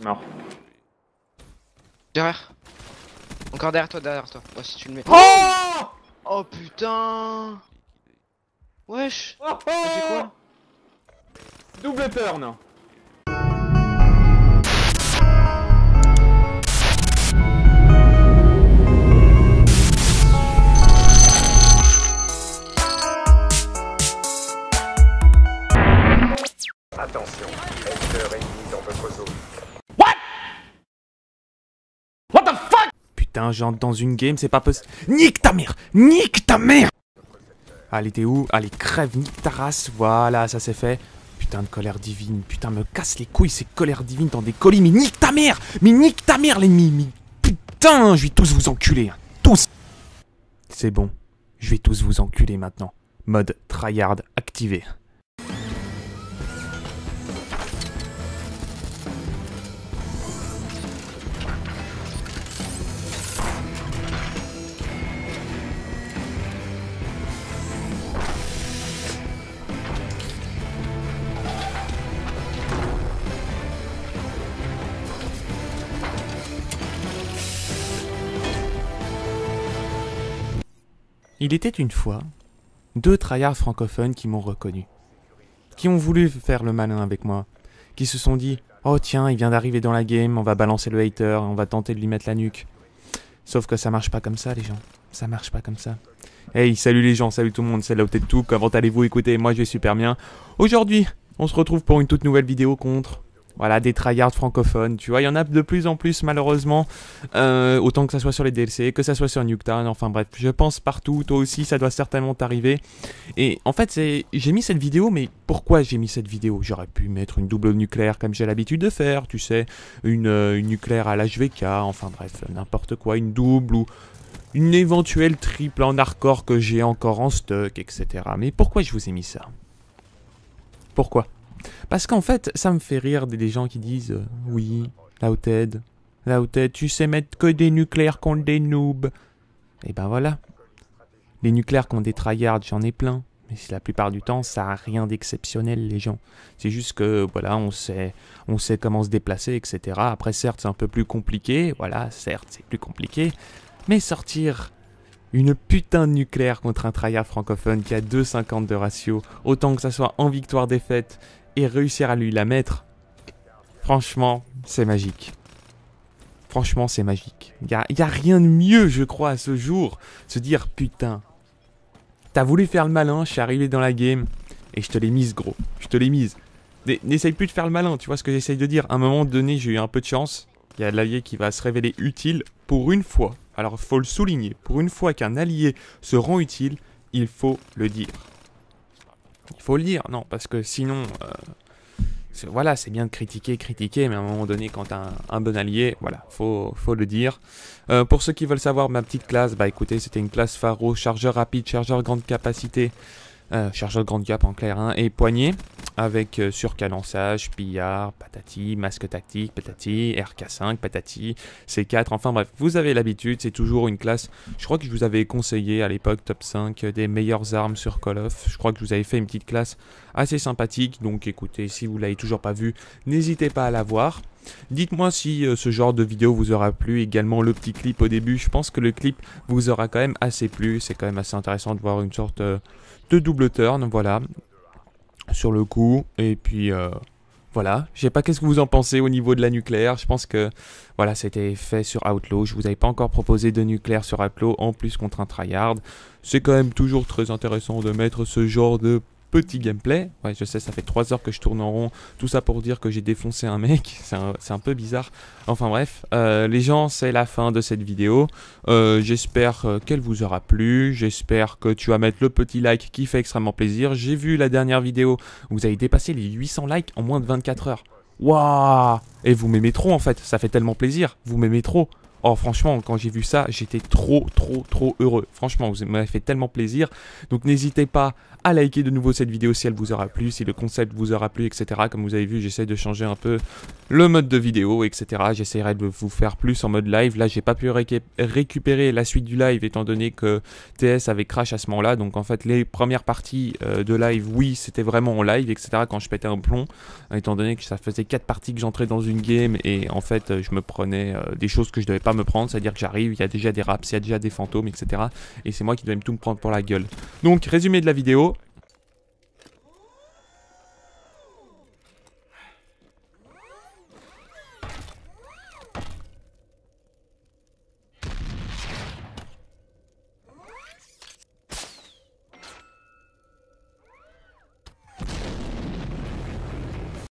mort. Derrière. Encore derrière toi, derrière toi. Ouais, bah, si tu le mets. Oh Oh putain Wesh oh, oh quoi Double turn Putain, j'entre dans une game, c'est pas possible. Nique ta mère Nique ta mère Allez, t'es où Allez, crève, nique ta race. Voilà, ça c'est fait. Putain de colère divine. Putain, me casse les couilles ces colères divines dans des colis. Mais nique ta mère Mais nique ta mère, l'ennemi Mais putain, je vais tous vous enculer. Hein. Tous C'est bon. Je vais tous vous enculer maintenant. Mode tryhard activé. Il était une fois deux tryhards francophones qui m'ont reconnu, qui ont voulu faire le malin avec moi, qui se sont dit Oh tiens, il vient d'arriver dans la game, on va balancer le hater, on va tenter de lui mettre la nuque. Sauf que ça marche pas comme ça, les gens. Ça marche pas comme ça. Hey, salut les gens, salut tout le monde, c'est la de tout. Comment allez-vous Écoutez, moi je vais super bien. Aujourd'hui, on se retrouve pour une toute nouvelle vidéo contre voilà, des tryhards francophones, tu vois, il y en a de plus en plus malheureusement, euh, autant que ça soit sur les DLC, que ça soit sur Nuketown, enfin bref, je pense partout, toi aussi ça doit certainement t'arriver. Et en fait, j'ai mis cette vidéo, mais pourquoi j'ai mis cette vidéo J'aurais pu mettre une double nucléaire comme j'ai l'habitude de faire, tu sais, une, euh, une nucléaire à l'HVK, enfin bref, n'importe quoi, une double ou une éventuelle triple en hardcore que j'ai encore en stock, etc. Mais pourquoi je vous ai mis ça Pourquoi parce qu'en fait, ça me fait rire des gens qui disent la euh, Oui, la outed tu sais mettre que des nucléaires contre des noobs. Et ben voilà. Les nucléaires contre des tryhards, j'en ai plein. Mais la plupart du temps, ça n'a rien d'exceptionnel, les gens. C'est juste que, voilà, on sait, on sait comment se déplacer, etc. Après, certes, c'est un peu plus compliqué. Voilà, certes, c'est plus compliqué. Mais sortir une putain de nucléaire contre un tryhard francophone qui a 2,50 de ratio, autant que ça soit en victoire-défaite et réussir à lui la mettre, franchement, c'est magique. Franchement, c'est magique. Il n'y a, a rien de mieux, je crois, à ce jour. Se dire, putain, t'as voulu faire le malin, je suis arrivé dans la game et je te l'ai mise, gros. Je te l'ai mise. N'essaye plus de faire le malin, tu vois ce que j'essaye de dire. À un moment donné, j'ai eu un peu de chance. Il y a l'allié qui va se révéler utile pour une fois. Alors, faut le souligner. Pour une fois qu'un allié se rend utile, il faut le dire il faut le dire, non, parce que sinon, euh, voilà, c'est bien de critiquer, critiquer, mais à un moment donné, quand t'as un, bon allié, voilà, faut, faut le dire. Euh, pour ceux qui veulent savoir ma petite classe, bah écoutez, c'était une classe pharo, chargeur rapide, chargeur grande capacité, euh, chargeur grande cap en clair, hein, et poignée avec euh, surcalançage, pillard, patati, masque tactique, patati, RK5, patati, C4, enfin bref, vous avez l'habitude, c'est toujours une classe, je crois que je vous avais conseillé à l'époque top 5 euh, des meilleures armes sur Call of, je crois que je vous avais fait une petite classe assez sympathique, donc écoutez, si vous l'avez toujours pas vue, n'hésitez pas à la voir. Dites-moi si euh, ce genre de vidéo vous aura plu, également le petit clip au début, je pense que le clip vous aura quand même assez plu, c'est quand même assez intéressant de voir une sorte de double turn, voilà, sur le coup. Et puis euh, voilà, je sais pas qu'est-ce que vous en pensez au niveau de la nucléaire. Je pense que voilà, c'était fait sur Outlaw. Je vous avais pas encore proposé de nucléaire sur Outlaw en plus contre un tryhard. C'est quand même toujours très intéressant de mettre ce genre de petit gameplay. Ouais, je sais, ça fait 3 heures que je tourne en rond. Tout ça pour dire que j'ai défoncé un mec. C'est un, peu bizarre. Enfin bref, euh, les gens, c'est la fin de cette vidéo. Euh, j'espère euh, qu'elle vous aura plu. J'espère que tu vas mettre le petit like qui fait extrêmement plaisir. J'ai vu la dernière vidéo vous avez dépassé les 800 likes en moins de 24 heures. Waouh Et vous m'aimez trop en fait. Ça fait tellement plaisir. Vous m'aimez trop. Oh, franchement, quand j'ai vu ça, j'étais trop, trop, trop heureux. Franchement, vous m'avez fait tellement plaisir. Donc, n'hésitez pas à liker de nouveau cette vidéo si elle vous aura plu, si le concept vous aura plu, etc. Comme vous avez vu, j'essaie de changer un peu le mode de vidéo, etc. J'essaierai de vous faire plus en mode live. Là, j'ai pas pu récupérer la suite du live étant donné que TS avait crash à ce moment-là. Donc, en fait, les premières parties euh, de live, oui, c'était vraiment en live, etc. Quand je pétais un plomb, étant donné que ça faisait quatre parties que j'entrais dans une game et en fait, je me prenais euh, des choses que je devais pas me prendre, c'est-à-dire que j'arrive, il y a déjà des raps, il y a déjà des fantômes, etc. Et c'est moi qui dois tout me prendre pour la gueule. Donc, résumé de la vidéo,